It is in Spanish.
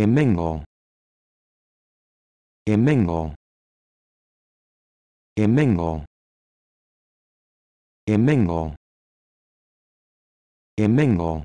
Emengo. Emengo. Emengo. Emengo. Emengo.